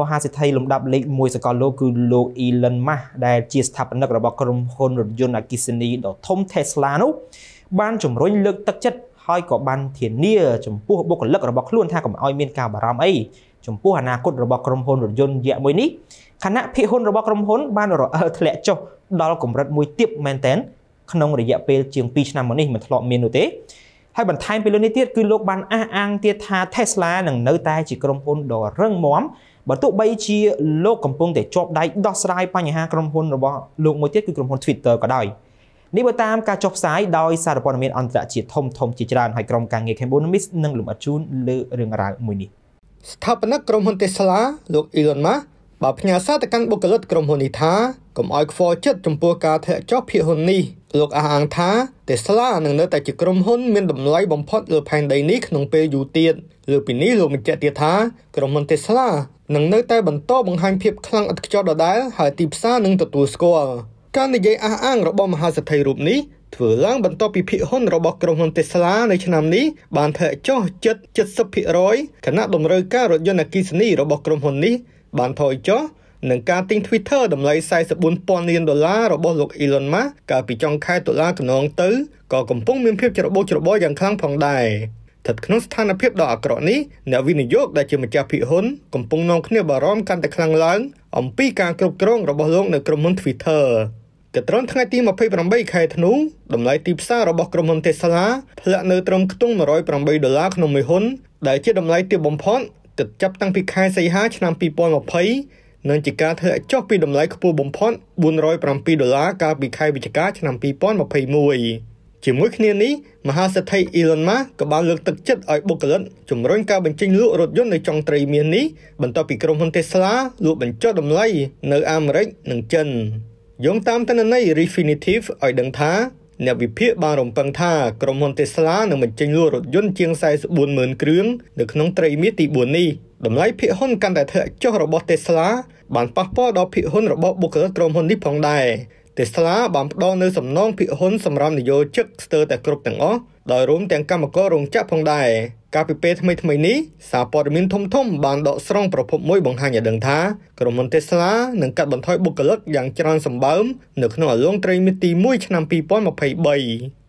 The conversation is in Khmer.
មហាសិទ្ធិលំដាប់លេខ1សកលលោកគឺលោក Elon Musk ដែលជាស្ថាបនិករបស់ក្រុមហ៊ុនរថយន្តអគ្គិសនីដ៏ធំ Tesla នោះបានជំរុញលើកទឹកចិត្តហើយក៏បានធានា ចំពោះបុគ្គលិករបស់ខ្លួនថាកុំឲ្យមានការបារម្ភអីចំពោះអនាគតរបស់ក្រុមហ៊ុនរថយន្តយៈមួយនេះខណៈភាគហ៊ុនរបស់ក្រុមហ៊ុនបានរអិលធ្លាក់ចុះដល់កម្រិតមួយទៀតមែនទែនក្នុងរយៈពេលជាង2ឆ្នាំមកនេះមិនធ្លាប់មាននោះទេហើយបន្ថែមពីលើនេះទៀតគឺលោកបានអះអាងទៀតថា Tesla នឹងនៅតែជាក្រុមហ៊ុនដ៏រឹងមាំបើទោះបីជាលោកកំពុងតែជាប់ដៃដោះស្រាយបញ្ហាក្រុមហ៊ុនរបស់លោកមួយទៀតគឺក្រុមហ៊ុន Twitter ក៏ដោយនេះបើតាមការចុះផ្សាយដោយសារព័ត៌មានអន្តរជាតិធំធំជាច្រើនហើយក្រុមការងារ Cambonomist នឹងលំអិតជូនលើរឿងរ៉ាវមួយនេះស្ថាបនិកក្រុមហ៊ុន Tesla លោក Elon Musk បានផ្ញើសារទៅកាន់បុគ្គលិកក្រុមហ៊ុននេះថាកុំឲ្យខ្វល់ចិត្តចំពោះការធ្លាក់ចុះភាគហ៊ុននេះលោកអះអាងថា Tesla នឹងនៅតែជាក្រុមហ៊ុនមានតម្លៃបំផុតលើផែនដីនេះក្នុងពេលយូរទៀតលើពីនេះលោកបញ្ជាក់ទៀតថាក្រុមហ៊ុន Tesla នឹងនៅតែបន្តបង្ហាញភាពខ្លាំងឥតខ្ចោះដដែលហើយទីផ្សារនឹងទទួលស្គាល់ការនិយាយអះអាងរបស់មហាសេដ្ឋីរូបនេះធ្វើឡើងបន្ទាប់ពីភាគហ៊ុនរបស់ក្រុមហ៊ុន Tesla នៅឆ្នាំនេះបានធ្លាក់ចុះជិត70%ខណៈតម្រូវការរថយន្តអគ្គិសនីរបស់ក្រុមហ៊ុននេះបានថយចុះនិងការទិញ Twitter តម្លៃ44,000លានដុល្លាររបស់លោក Elon Musk កាលពីចុងខែតុលាកន្លងទៅក៏កំពុងមានភាពច្របូកច្របល់យ៉ាងខ្លាំងផងដែរស្ថិតក្នុងស្ថានភាពដ៏អាក្រក់នេះអ្នកវិនិយោគដែលជាម្ចាស់ភាគហ៊ុនកំពុងនាំគ្នាបារម្ភកាន់តែខ្លាំងឡើងអំពីការគ្រប់គ្រងរបស់លោកនៅក្រុមហ៊ុន Twitter កត្រន់ថ្ងៃទី28ខែធ្នូតម្លៃទីផ្សាររបស់ក្រុមហ៊ុន Tesla ធ្លាក់នៅត្រឹមខ្ទង់108ដុល្លារក្នុងមួយហ៊ុនដែលជាតម្លៃទាបបំផុតគិតចាប់តាំងពីខែសីហាឆ្នាំ2020និងជាការធ្វើឲ្យចុះពីតម្លៃខ្ពស់បំផុត407ដុល្លារកាលពីខែវិច្ឆិកា ឆ្នាំ2021ជាមួយគ្នានេះមហាសេដ្ឋី Elon Musk ក៏បានលើកទឹកចិត្តឲ្យបុគ្គលិកជំរុញការបញ្ចេញលក់រថយន្តនៅចុងត្រីមាសនេះបន្ទាប់ពីក្រុមហ៊ុន Tesla លក់បញ្ចុះតម្លៃនៅ អាមេរិកនិងចិនយោងតាមទិន្នន័យ Refinitiv ឲ្យដឹងថាអ្នកវិភាគបានរំពឹងថាក្រុមហ៊ុន Tesla នឹងបញ្ចេញលក់រថយន្តជាង440,000គ្រឿងនៅក្នុងត្រីមាសទី4នេះតម្លៃភាគហ៊ុនកាន់តែធ្លាក់ចុះរបស់ Tesla បានប៉ះពាល់ដល់ភាគហ៊ុនរបស់បុគ្គលិកក្រុមហ៊ុននេះផងដែរ Tesla បានផ្ដល់នូវសំណងភាគហ៊ុនសម្រាប់និយោជិកស្ទើរតែគ្រប់ទាំងអស់ដោយរួមទាំងកម្មកររោងចក្រផងដែរកាលពីពេលថ្មីថ្មីនេះសារព័ត៌មានធំធំបានដកស្រង់ប្រភពមួយបង្ហាញឲ្យដឹងថាក្រុមហ៊ុន Tesla នឹងកាត់បន្ថយបុគ្គលិកយ៉ាងច្រើនសម្បើមនៅក្នុងអលងត្រីមាសទី1ឆ្នាំ2023